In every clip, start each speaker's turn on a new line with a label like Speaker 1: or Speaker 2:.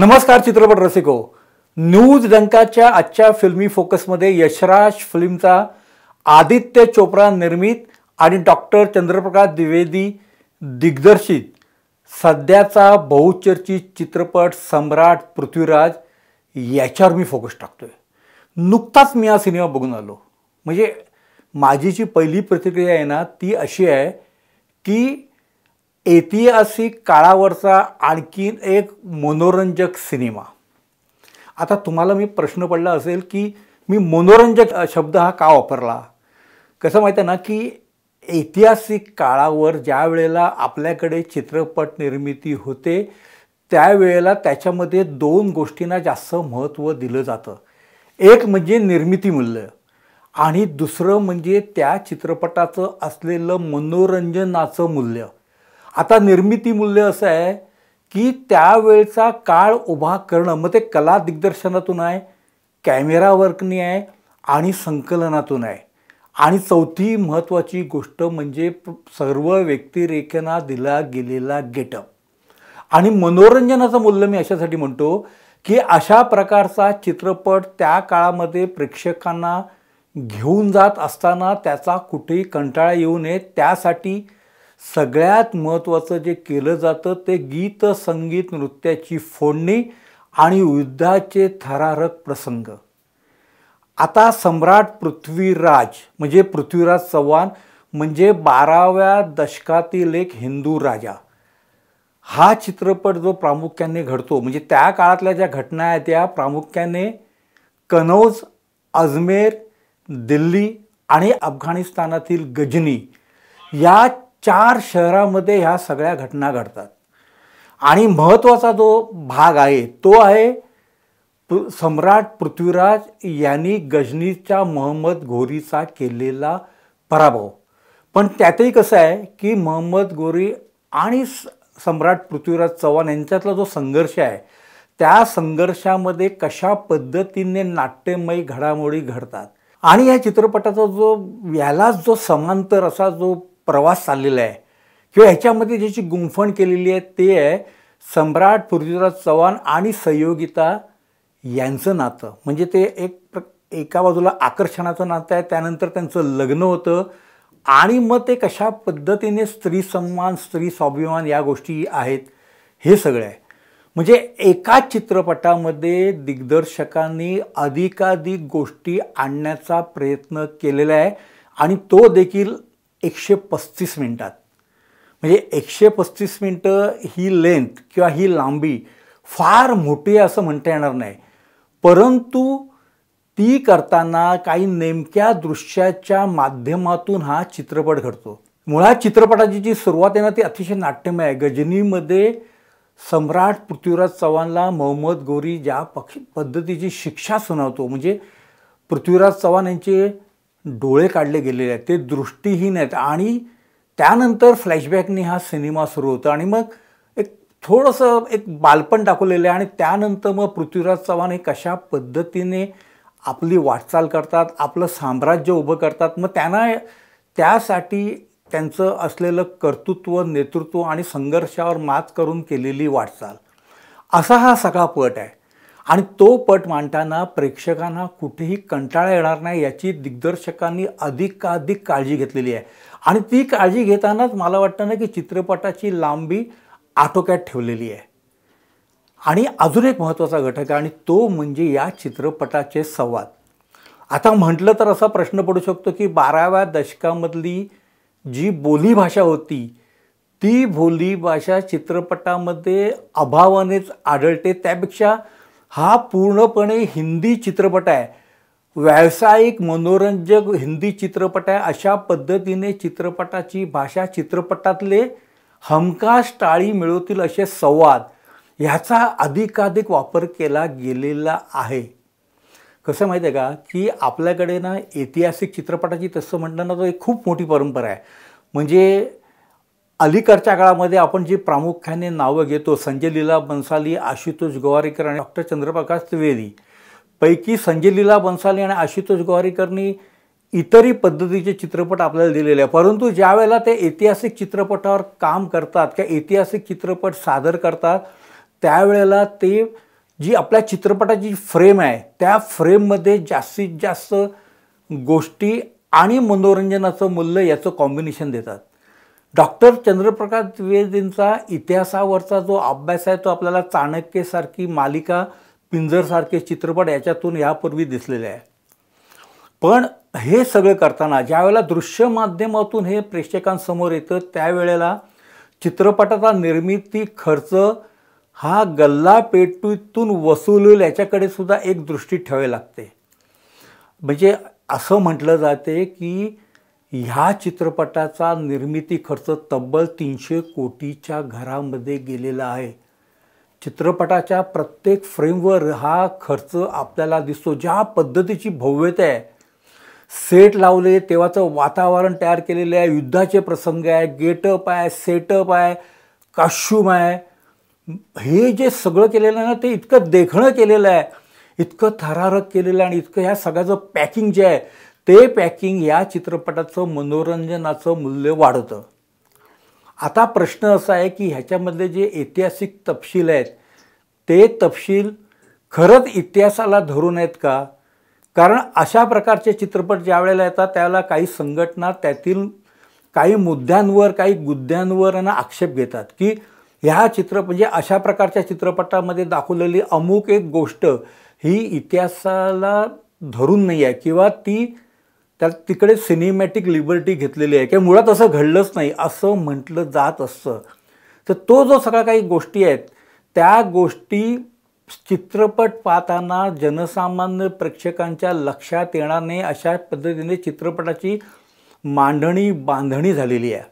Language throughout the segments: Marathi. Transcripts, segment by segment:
Speaker 1: नमस्कार चित्रपट रसिको न्यूज डंकाच्या आजच्या फिल्मी फोकसमध्ये यशराज फिल्मचा आदित्य चोप्रा निर्मित आणि डॉक्टर चंद्रप्रकाश द्विवेदी दिग्दर्शित सध्याचा बहुचर्चित चित्रपट सम्राट पृथ्वीराज याच्यावर मी फोकस टाकतो आहे नुकताच मी हा सिनेमा बघून आलो म्हणजे माझी जी पहिली प्रतिक्रिया आहे ना ती अशी आहे की ऐतिहासिक काळावरचा आणखीन एक मनोरंजक सिनेमा आता तुम्हाला मी प्रश्न पडला असेल की मी मनोरंजक शब्द हा का वापरला कसं माहिती आहे ना की ऐतिहासिक काळावर ज्या वेळेला आपल्याकडे चित्रपट निर्मिती होते त्यावेळेला त्याच्यामध्ये दोन गोष्टींना जास्त महत्त्व दिलं जातं एक म्हणजे निर्मिती मूल्य आणि दुसरं म्हणजे त्या चित्रपटाचं असलेलं मनोरंजनाचं मूल्य आता निर्मिती मूल्य असं आहे की त्यावेळचा काळ उभा करणं मग ते कला दिग्दर्शनातून आहे कॅमेरा वर्कनी आहे आणि संकलनातून आहे आणि चौथी महत्त्वाची गोष्ट म्हणजे सर्व व्यक्तिरेखेना दिला गेलेला गेटअप आणि मनोरंजनाचं मूल्य मी अशासाठी म्हणतो की अशा प्रकारचा चित्रपट त्या काळामध्ये प्रेक्षकांना घेऊन जात असताना त्याचा कुठेही कंटाळा येऊ नये त्यासाठी सगळ्यात महत्त्वाचं जे केलं जातं ते गीत संगीत नृत्याची फोडणी आणि युद्धाचे थरारक प्रसंग आता सम्राट पृथ्वीराज म्हणजे पृथ्वीराज चव्हाण म्हणजे बाराव्या दशकातील एक हिंदू राजा हा चित्रपट जो प्रामुख्याने घडतो म्हणजे त्या काळातल्या ज्या घटना आहेत त्या प्रामुख्याने कनौज अजमेर दिल्ली आणि अफगाणिस्तानातील गजनी या चार शहरामध्ये ह्या सगळ्या घटना घडतात आणि महत्त्वाचा जो भाग आहे तो आहे सम्राट पृथ्वीराज यांनी गजनीच्या मोहम्मद घोरीचा केलेला पराभव पण त्यातही कसं आहे की मोहम्मद गोरी आणि सम्राट पृथ्वीराज चव्हाण यांच्यातला जो संघर्ष आहे त्या संघर्षामध्ये कशा पद्धतीने नाट्यमय घडामोडी घडतात आणि या चित्रपटाचा जो याला जो समांतर असा जो प्रवास चाललेला आहे किंवा ह्याच्यामध्ये ज्याची गुंफण केलेली आहे ते आहे सम्राट पृथ्वीराज चव्हाण आणि सहयोगिता यांचं नातं म्हणजे ते एक प्र एका बाजूला आकर्षणाचं नातं आहे त्यानंतर त्यांचं लग्न होतं आणि मग ते कशा पद्धतीने स्त्री सन्मान स्त्री स्वाभिमान या गोष्टी आहेत हे सगळं आहे म्हणजे एकाच चित्रपटामध्ये दिग्दर्शकांनी अधिकाधिक गोष्टी आणण्याचा प्रयत्न केलेला आहे आणि तो देखील एकशे पस्तीस मिनटात म्हणजे एकशे पस्तीस मिनटं ही लेंथ किंवा ही लांबी फार मोठी आहे असं म्हणता येणार नाही परंतु ती करताना काही नेमक्या दृश्याच्या माध्यमातून हा चित्रपट घडतो मुळात चित्रपटाची जी सुरुवात आहे ना ती अतिशय नाट्यमय आहे गजनीमध्ये सम्राट पृथ्वीराज चव्हाणला मोहम्मद गोरी ज्या पक्ष पद्धतीची शिक्षा सुनावतो म्हणजे पृथ्वीराज चव्हाण यांचे डोळे काढले गेलेले आहेत ते दृष्टीहीन आहेत आणि त्यानंतर फ्लॅशबॅकने हा सिनेमा सुरू होतो आणि मग एक थोडंसं एक बालपण दाखवलेलं आहे आणि त्यानंतर मग पृथ्वीराज चव्हाण हे कशा पद्धतीने आपली वाटचाल करतात आपलं साम्राज्य उभं करतात मग त्यांना त्यासाठी त्यांचं असलेलं कर्तृत्व नेतृत्व आणि संघर्षावर मात करून केलेली वाटचाल असा हा सगळा पट आहे आणि तो पट मांडताना प्रेक्षकांना कुठेही कंटाळा येणार नाही याची दिग्दर्शकांनी अधिकाधिक काळजी घेतलेली आहे आणि ती काळजी घेतानाच मला वाटतं ना की चित्रपटाची लांबी आटोक्यात ठेवलेली आहे आणि अजून एक महत्त्वाचा घटक आहे आणि तो म्हणजे या चित्रपटाचे संवाद आता म्हटलं तर असा प्रश्न पडू शकतो की बाराव्या दशकामधली जी बोलीभाषा होती ती बोलीभाषा चित्रपटामध्ये अभावानेच आढळते त्यापेक्षा हा पूर्णपणे हिंदी चित्रपट आहे व्यावसायिक मनोरंजक हिंदी चित्रपट आहे अशा पद्धतीने चित्रपटाची भाषा चित्रपटातले हमखास टाळी मिळवतील असे संवाद ह्याचा अधिकाधिक वापर केला गेलेला आहे कसं माहिती आहे का की आपल्याकडे ना ऐतिहासिक चित्रपटाची तसं म्हणताना तो एक खूप मोठी परंपरा आहे म्हणजे अलीकडच्या काळामध्ये आपण जी प्रामुख्याने नावं घेतो संजय लीला बन्साली आशुतोष गोवारीकर आणि डॉक्टर चंद्रप्रकाश त्रिवेदी पैकी संजय लीला बन्साली आणि आशुतोष गोवारीकरनी इतरही पद्धतीचे चित्रपट आपल्याला दिलेले आहे परंतु ज्यावेळेला ते ऐतिहासिक चित्रपटावर काम करतात किंवा ऐतिहासिक चित्रपट सादर करतात त्यावेळेला ते जी आपल्या चित्रपटाची फ्रेम आहे त्या फ्रेममध्ये जास्तीत जास्त गोष्टी आणि मनोरंजनाचं मूल्य याचं कॉम्बिनेशन देतात डॉक्टर चंद्रप्रकाश द्विवेदींचा इतिहासावरचा जो अभ्यास आहे तो आपल्याला चाणक्यसारखी मालिका पिंजरसारखे चित्रपट याच्यातून यापूर्वी दिसलेले आहे पण हे सगळं करताना ज्यावेळेला दृश्य माध्यमातून हे प्रेक्षकांसमोर येतं त्यावेळेला चित्रपटाचा निर्मिती खर्च हा गल्ला पेटूतून वसूल याच्याकडे सुद्धा एक दृष्टी ठेवावी लागते म्हणजे असं म्हटलं जाते की ह्या चित्रपटाचा निर्मिती खर्च तब्बल तीनशे कोटीच्या घरामध्ये गेलेला आहे चित्रपटाच्या प्रत्येक फ्रेमवर हा खर्च आपल्याला दिसतो ज्या पद्धतीची भव्यता आहे सेट लावले तेव्हाचं वातावरण तयार केलेलं आहे युद्धाचे प्रसंग आहे गेटअप आहे सेटअप आहे काश्यूम आहे हे जे सगळं केलेलं आहे ना ते इतकं देखणं केलेलं आहे इतकं थरारक केलेलं आहे आणि इतकं ह्या सगळ्याचं पॅकिंग जे आहे ते पॅकिंग या चित्रपटाचं मनोरंजनाचं मूल्य वाढवतं आता प्रश्न असा आहे की ह्याच्यामधले जे ऐतिहासिक तपशील आहेत ते तपशील खरंच इतिहासाला धरून आहेत का कारण अशा प्रकारचे चित्रपट ज्या वेळेला येतात त्यावेळेला काही संघटना त्यातील काही मुद्द्यांवर काही गुद्द्यांवर ना आक्षेप घेतात की ह्या चित्र म्हणजे अशा प्रकारच्या चित्रपटामध्ये दाखवलेली अमुक एक गोष्ट ही इतिहासाला धरून नाही आहे किंवा ती त्यात तिकडे सिनेमॅटिक लिबर्टी घेतलेली आहे किंवा मुळात असं घडलंच नाही असं म्हटलं जात असतं तर तो जो सगळ्या काही गोष्टी आहेत त्या गोष्टी चित्रपट पाहताना जनसामान्य प्रेक्षकांच्या लक्षात येणार नाही अशा पद्धतीने चित्रपटाची मांडणी बांधणी झालेली आहे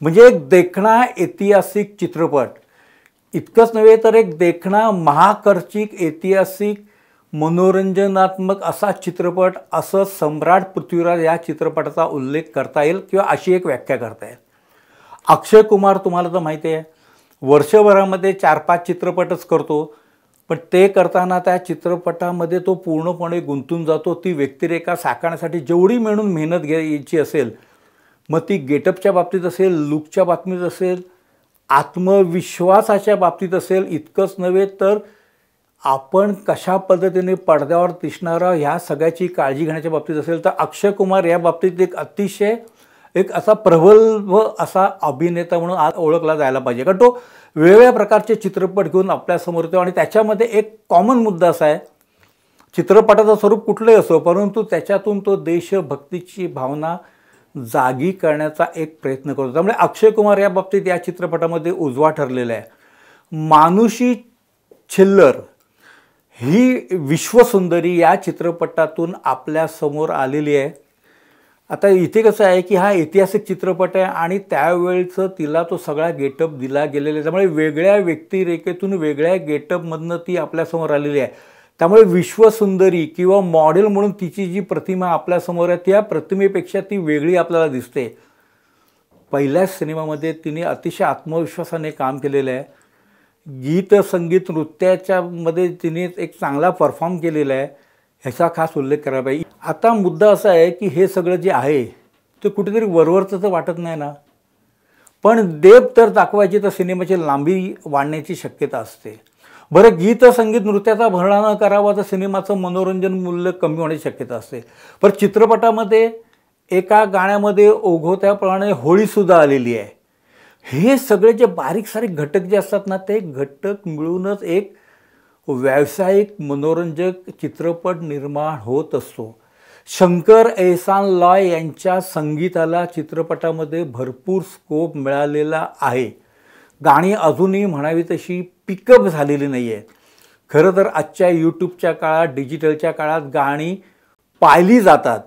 Speaker 1: म्हणजे एक देखणा ऐतिहासिक चित्रपट इतकंच नव्हे तर एक देखणा महाकर्षिक ऐतिहासिक मनोरंजनात्मक असा चित्रपट असं सम्राट पृथ्वीराज या चित्रपटाचा उल्लेख करता येईल किंवा अशी एक व्याख्या करता येईल अक्षय कुमार तुम्हाला तर माहिती आहे वर्षभरामध्ये चार पाच चित्रपटच करतो पण ते करताना त्या चित्रपटामध्ये तो पूर्णपणे गुंतून जातो ती व्यक्तिरेखा साकारण्यासाठी जेवढी मिळून मेहनत घ्यायची असेल मग ती गेटअपच्या बाबतीत असेल लुकच्या बाबतीत असेल आत्मविश्वासाच्या बाबतीत असेल इतकंच नव्हे तर आपण कशा पद्धतीने पडद्यावर दिसणारा ह्या सगळ्याची काळजी घेण्याच्या बाबतीत असेल तर अक्षय कुमार या बाबतीत एक अतिशय एक असा प्रबल्भ असा अभिनेता म्हणून आज ओळखला जायला पाहिजे कारण तो वेगवेगळ्या प्रकारचे चित्रपट घेऊन आपल्यासमोर येतो आणि त्याच्यामध्ये एक कॉमन मुद्दा असा आहे चित्रपटाचं स्वरूप कुठलंही असो परंतु त्याच्यातून तो देशभक्तीची भावना जागी करण्याचा एक प्रयत्न करतो त्यामुळे अक्षय कुमार या बाबतीत या चित्रपटामध्ये उजवा ठरलेला आहे मानुषी छिल्लर ही विश्वसुंदरी या चित्रपटातून आपल्यासमोर आलेली आहे आता इथे कसं आहे की हा ऐतिहासिक चित्रपट आहे आणि त्यावेळचं तिला तो सगळा गेटअप दिला गेलेला आहे त्यामुळे वेगळ्या व्यक्तिरेखेतून वेगळ्या गेटअपमधनं ती आपल्यासमोर आलेली आहे त्यामुळे विश्वसुंदरी किंवा मॉडेल म्हणून तिची जी प्रतिमा आपल्यासमोर आहे त्या प्रतिमेपेक्षा ती वेगळी आपल्याला दिसते पहिल्याच सिनेमामध्ये तिने अतिशय आत्मविश्वासाने काम केलेलं आहे गीत संगीत नृत्याच्या मध्ये तिने एक चांगला परफॉर्म केलेला आहे ह्याचा खास उल्लेख करायला पाहिजे आता मुद्दा असा आहे की हे सगळं जे आहे ते कुठेतरी वरवरचं तर वाटत नाही ना पण देव तर दाखवायची तर सिनेमाची लांबी वाढण्याची शक्यता असते बरं गीत संगीत नृत्याचा भरणा न करावा तर सिनेमाचं मनोरंजन मूल्य कमी होण्याची शक्यता असते पण चित्रपटामध्ये एका गाण्यामध्ये ओघोत्याप्रमाणे होळीसुद्धा आलेली आहे हे सगळे जे बारीक सारे घटक जे असतात ना ते घटक मिळूनच एक व्यावसायिक मनोरंजक चित्रपट निर्माण होत असतो शंकर एहसान लॉय यांच्या संगीताला चित्रपटामध्ये भरपूर स्कोप मिळालेला आहे गाणी अजूनही म्हणावी तशी पिकअप झालेली नाही आहेत खरं तर आजच्या यूट्यूबच्या काळात डिजिटलच्या काळात गाणी पाहिली जातात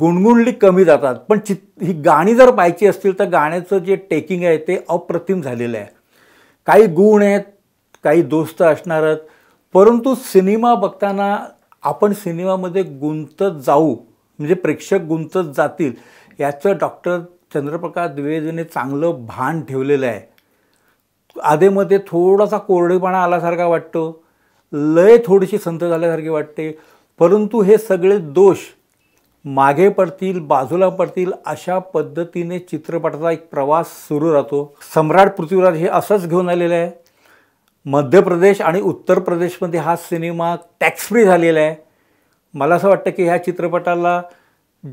Speaker 1: गुणगुणली कमी जातात पण चित ही गाणी जर पाहायची असतील तर गाण्याचं जे टेकिंग आहे ते अप्रतिम झालेलं आहे काही गुण आहेत काही दोस्त असणार परंतु सिनेमा बघताना आपण सिनेमामध्ये गुंतत जाऊ म्हणजे प्रेक्षक गुंतत जातील याचं डॉक्टर चंद्रप्रकाश द्विवेदीने चांगलं भान ठेवलेलं आहे आधेमध्ये थोडासा कोरडेपणा आल्यासारखा वाटतो लय थोडीशी संत झाल्यासारखी वाटते परंतु हे सगळे दोष मागे पडतील बाजूला पडतील अशा पद्धतीने चित्रपटाचा एक प्रवास सुरू राहतो सम्राट पृथ्वीराज हे असंच घेऊन आलेलं आहे मध्य प्रदेश आणि उत्तर प्रदेशमध्ये हा सिनेमा टॅक्स फ्री झालेला आहे मला असं वाटतं की ह्या चित्रपटाला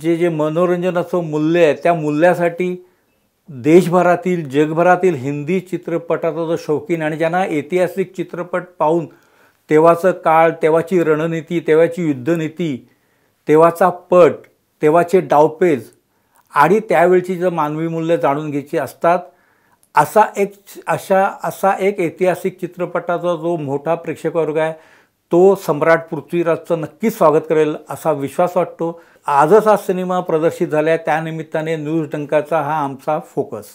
Speaker 1: जे जे मनोरंजनाचं मूल्य आहे त्या मूल्यासाठी देशभरातील जगभरातील हिंदी चित्रपटाचा जो शौकीन आणि ज्यांना ऐतिहासिक चित्रपट पाहून तेव्हाचं काळ तेव्हाची रणनीती तेव्हाची युद्धनीती तेव्हाचा पट तेव्हाचे डावपेज आणि त्यावेळची जर मानवी मूल्य जाणून घ्यायची असतात असा एक अशा असा एक ऐतिहासिक चित्रपटाचा जो मोठा प्रेक्षकवर्ग आहे तो सम्राट पृथ्वीराजचं नक्कीच स्वागत करेल असा विश्वास वाटतो आजच हा सिनेमा प्रदर्शित झाला आहे त्यानिमित्ताने न्यूज डंकाचा हा आमचा फोकस